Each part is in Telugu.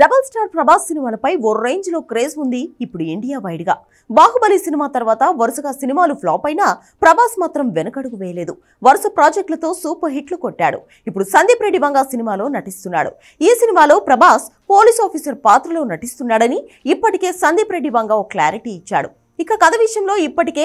రెబల్ స్టార్ ప్రభాస్ సినిమాలపై ఓ రేంజ్ లో క్రేజ్ ఉంది ఇప్పుడు ఇండియా వైడ్ గా బాహుబలి సినిమా తర్వాత వరుసగా సినిమాలు ఫ్లాప్ అయినా ప్రభాస్ మాత్రం వెనకడుగు వేయలేదు వరుస ప్రాజెక్టులతో సూపర్ హిట్లు కొట్టాడు ఇప్పుడు సందీప్ రెడ్డి వంగ సినిమాలో నటిస్తున్నాడు ఈ సినిమాలో ప్రభాస్ పోలీస్ ఆఫీసర్ పాత్రలో నటిస్తున్నాడని ఇప్పటికే సందీప్ రెడ్డి వంగ ఓ క్లారిటీ ఇచ్చాడు ఇక కథ విషయంలో ఇప్పటికే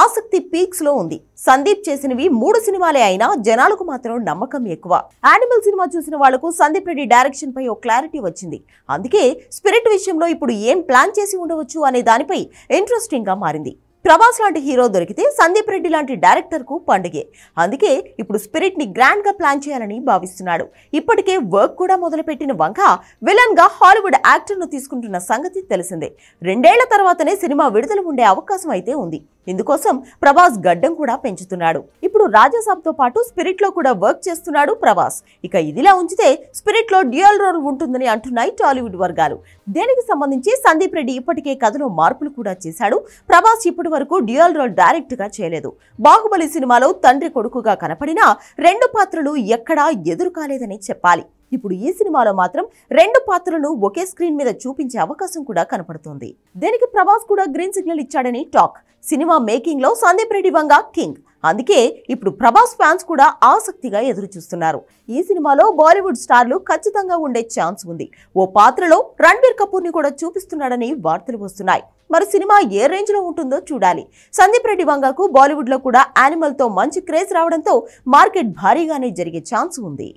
ఆసక్తి పీక్స్ లో ఉంది సందీప్ చేసినవి మూడు సినిమాలే అయినా జనాలకు మాత్రం నమ్మకం ఎక్కువ యానిమల్ సినిమా చూసిన వాళ్లకు సందీప్ రెడ్డి డైరెక్షన్ పై ఓ క్లారిటీ వచ్చింది అందుకే స్పిరిట్ విషయంలో ఇప్పుడు ఏం ప్లాన్ చేసి ఉండవచ్చు అనే దానిపై ఇంట్రెస్టింగ్ గా మారింది ప్రభాస్ లాంటి హీరో దొరికితే సందీప్ రెడ్డి లాంటి డైరెక్టర్కు పండుగే అందుకే ఇప్పుడు స్పిరిట్ని గ్రాండ్గా ప్లాన్ చేయాలని భావిస్తున్నాడు ఇప్పటికే వర్క్ కూడా మొదలుపెట్టిన వంక విలన్గా హాలీవుడ్ యాక్టర్ను తీసుకుంటున్న సంగతి తెలిసిందే రెండేళ్ల తర్వాతనే సినిమా విడుదల ఉండే అవకాశం అయితే ఉంది ఇందుకోసం ప్రభాస్ గడ్డం కూడా పెంచుతున్నాడు ఇప్పుడు రాజాసాబ్తో పాటు స్పిరిట్లో కూడా వర్క్ చేస్తున్నాడు ప్రభాస్ ఇక ఇదిలా ఉంచితే స్పిరిట్లో డ్యూయల్ రోల్ ఉంటుందని అంటున్నాయి టాలీవుడ్ వర్గాలు దేనికి సంబంధించి సందీప్ రెడ్డి ఇప్పటికే కథలో మార్పులు కూడా చేశాడు ప్రభాస్ ఇప్పటి వరకు డ్యూయల్ రోల్ డైరెక్ట్గా చేయలేదు బాహుబలి సినిమాలో తండ్రి కొడుకుగా కనపడినా రెండు పాత్రలు ఎక్కడా ఎదురు కాలేదని చెప్పాలి ఇప్పుడు ఈ సినిమాలో మాత్రం రెండు పాత్రలను ఒకే స్క్రీన్ మీద చూపించే అవకాశం కూడా కనపడుతుంది దీనికి ప్రభాస్ కూడా గ్రీన్ సిగ్నల్ ఇచ్చాడని టాక్ సినిమా మేకింగ్ లో సందీప్ రెడ్డి వంగ కింగ్ అందుకే ఇప్పుడు ప్రభాస్ ఫ్యాన్స్ కూడా ఆసక్తిగా ఎదురు చూస్తున్నారు ఈ సినిమాలో బాలీవుడ్ స్టార్లు ఖచ్చితంగా ఉండే ఛాన్స్ ఉంది ఓ పాత్రలో రణ్బీర్ కపూర్ని కూడా చూపిస్తున్నాడని వార్తలు వస్తున్నాయి మరి సినిమా ఏ రేంజ్లో ఉంటుందో చూడాలి సందీప్ రెడ్డి వంగకు బాలీవుడ్లో కూడా తో మంచి క్రేజ్ రావడంతో మార్కెట్ భారీగానే జరిగే ఛాన్స్ ఉంది